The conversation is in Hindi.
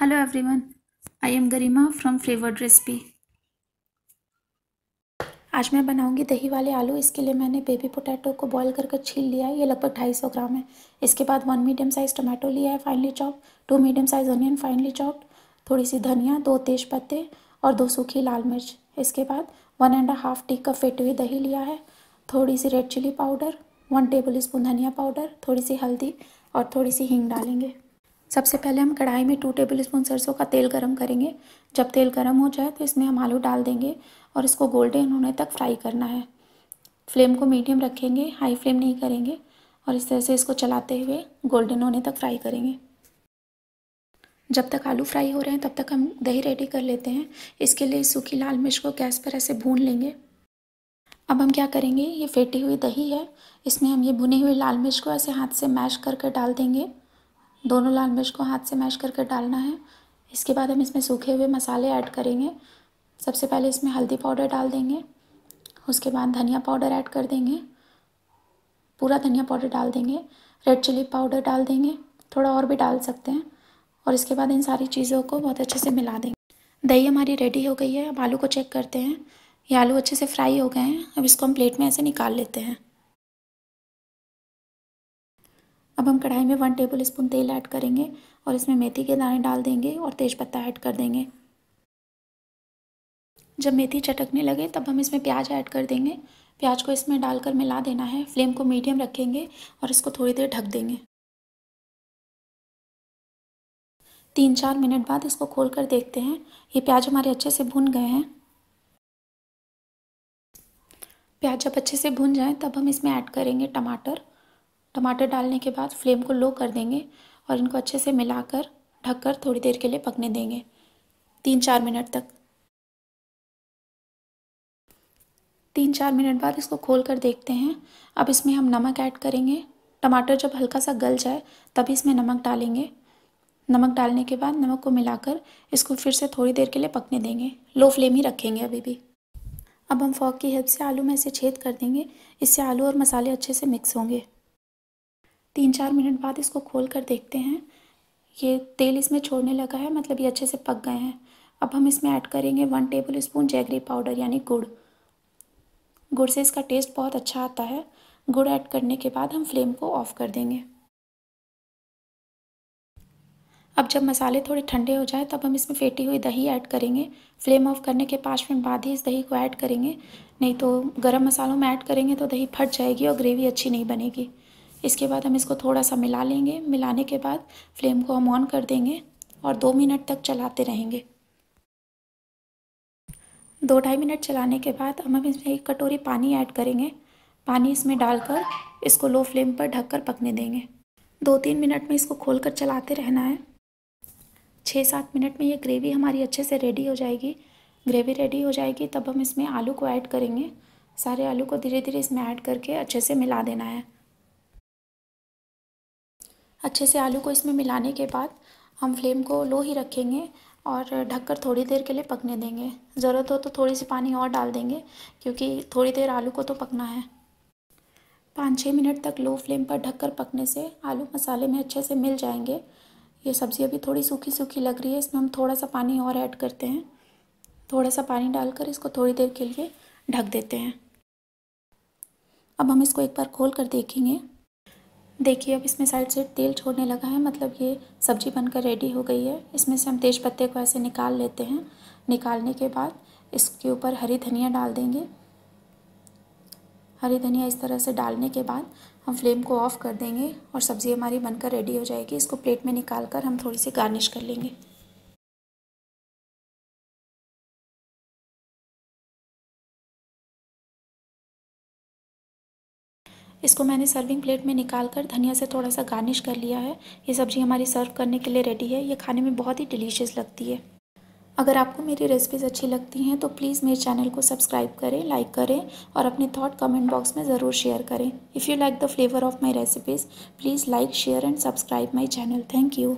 hello everyone I am Garima from flavoured recipe आज मैं बनाऊंगी दही वाले आलू इसके लिए मैंने बेबी पोटैटो को बॉईल करके छील लिया है ये लगभग ढाई सौ ग्राम है इसके बाद वन मीडियम साइज़ टमाटो लिया है finely chop two medium size onion finely chop थोड़ी सी धनिया दो तेज पत्ते और दो सूखी लाल मिर्च इसके बाद one and half tea cup फेटी हुई दही लिया है थोड़ी सी red chili powder one tablespoon धनिया पाउडर थोड़ी सी हल्दी और थोड़ी सी हींग डालेंगे सबसे पहले हम कढ़ाई में टू टेबल स्पून सरसों का तेल गरम करेंगे जब तेल गरम हो जाए तो इसमें हम आलू डाल देंगे और इसको गोल्डन होने तक फ्राई करना है फ्लेम को मीडियम रखेंगे हाई फ्लेम नहीं करेंगे और इस तरह से इसको चलाते हुए गोल्डन होने तक फ्राई करेंगे जब तक आलू फ्राई हो रहे हैं तब तक हम दही रेडी कर लेते हैं इसके लिए सूखी लाल मिर्च को गैस पर ऐसे भून लेंगे अब हम क्या करेंगे ये फेटी हुई दही है इसमें हम ये भुनी हुई लाल मिर्च को ऐसे हाथ से मैश करके डाल देंगे दोनों लाल मिर्च को हाथ से मैश करके डालना है इसके बाद हम इसमें सूखे हुए मसाले ऐड करेंगे सबसे पहले इसमें हल्दी पाउडर डाल देंगे उसके बाद धनिया पाउडर ऐड कर देंगे पूरा धनिया पाउडर डाल देंगे रेड चिली पाउडर डाल देंगे थोड़ा और भी डाल सकते हैं और इसके बाद इन सारी चीज़ों को बहुत अच्छे से मिला देंगे दही हमारी रेडी हो गई है अब आलू को चेक करते हैं ये आलू अच्छे से फ्राई हो गए हैं अब इसको हम प्लेट में ऐसे निकाल लेते हैं अब हम कढ़ाई में वन टेबल स्पून तेल ऐड करेंगे और इसमें मेथी के दाने डाल देंगे और तेज़पत्ता ऐड कर देंगे जब मेथी चटकने लगे तब हम इसमें प्याज ऐड कर देंगे प्याज को इसमें डालकर मिला देना है फ्लेम को मीडियम रखेंगे और इसको थोड़ी देर ढक देंगे तीन चार मिनट बाद इसको खोल कर देखते हैं ये प्याज हमारे अच्छे से भुन गए हैं प्याज जब अच्छे से भुन जाए तब हम इसमें ऐड करेंगे टमाटर टमाटर डालने के बाद फ्लेम को लो कर देंगे और इनको अच्छे से मिलाकर ढककर थोड़ी देर के लिए पकने देंगे तीन चार मिनट तक तीन चार मिनट बाद इसको खोल कर देखते हैं अब इसमें हम नमक ऐड करेंगे टमाटर जब हल्का सा गल जाए तभी इसमें नमक डालेंगे नमक डालने के बाद नमक को मिलाकर इसको फिर से थोड़ी देर के लिए पकने देंगे लो फ्लेम ही रखेंगे अभी भी अब हम फॉक की हेल्प से आलू में इसे छेद कर देंगे इससे आलू और मसाले अच्छे से मिक्स होंगे तीन चार मिनट बाद इसको खोल कर देखते हैं ये तेल इसमें छोड़ने लगा है मतलब ये अच्छे से पक गए हैं अब हम इसमें ऐड करेंगे one tablespoon jaggery powder यानी गुड़ गुड़ से इसका टेस्ट बहुत अच्छा आता है गुड़ ऐड करने के बाद हम फ्लेम को ऑफ़ कर देंगे अब जब मसाले थोड़े ठंडे हो जाए तब हम इसमें फेटी हुई दही ऐड करेंगे फ्लेम ऑफ करने के पाँच मिनट बाद ही इस दही को ऐड करेंगे नहीं तो गरम मसालों में ऐड करेंगे तो दही फट जाएगी और ग्रेवी अच्छी नहीं बनेगी इसके बाद हम इसको थोड़ा सा मिला लेंगे मिलाने के बाद फ्लेम को हम ऑन कर देंगे और दो मिनट तक चलाते रहेंगे दो ढाई मिनट चलाने के बाद हम हम इसमें एक कटोरी पानी ऐड करेंगे पानी इसमें डालकर इसको लो फ्लेम पर ढककर पकने देंगे दो तीन मिनट में इसको खोलकर चलाते रहना है छः सात मिनट में ये ग्रेवी हमारी अच्छे से रेडी हो जाएगी ग्रेवी रेडी हो जाएगी तब हम इसमें आलू को ऐड करेंगे सारे आलू को धीरे धीरे इसमें ऐड करके अच्छे से मिला देना है अच्छे से आलू को इसमें मिलाने के बाद हम फ्लेम को लो ही रखेंगे और ढककर थोड़ी देर के लिए पकने देंगे ज़रूरत हो तो थोड़ी सी पानी और डाल देंगे क्योंकि थोड़ी देर आलू को तो पकना है पाँच छः मिनट तक लो फ्लेम पर ढककर पकने से आलू मसाले में अच्छे से मिल जाएंगे ये सब्ज़ी अभी थोड़ी सूखी सूखी लग रही है इसमें हम थोड़ा सा पानी और ऐड करते हैं थोड़ा सा पानी डालकर इसको थोड़ी देर के लिए ढक देते हैं अब हम इसको एक बार खोल कर देखेंगे देखिए अब इसमें साइड से तेल छोड़ने लगा है मतलब ये सब्ज़ी बनकर रेडी हो गई है इसमें से हम तेज़ पत्ते को ऐसे निकाल लेते हैं निकालने के बाद इसके ऊपर हरी धनिया डाल देंगे हरी धनिया इस तरह से डालने के बाद हम फ्लेम को ऑफ़ कर देंगे और सब्ज़ी हमारी बनकर रेडी हो जाएगी इसको प्लेट में निकाल कर हम थोड़ी सी गार्निश कर लेंगे इसको मैंने सर्विंग प्लेट में निकाल कर धनिया से थोड़ा सा गार्निश कर लिया है ये सब्ज़ी हमारी सर्व करने के लिए रेडी है ये खाने में बहुत ही डिलीशियस लगती है अगर आपको मेरी रेसिपीज़ अच्छी लगती हैं तो प्लीज़ मेरे चैनल को सब्सक्राइब करें लाइक करें और अपने थॉट कमेंट बॉक्स में ज़रूर शेयर करें if you like the flavour of my recipes please like share and subscribe my channel thank you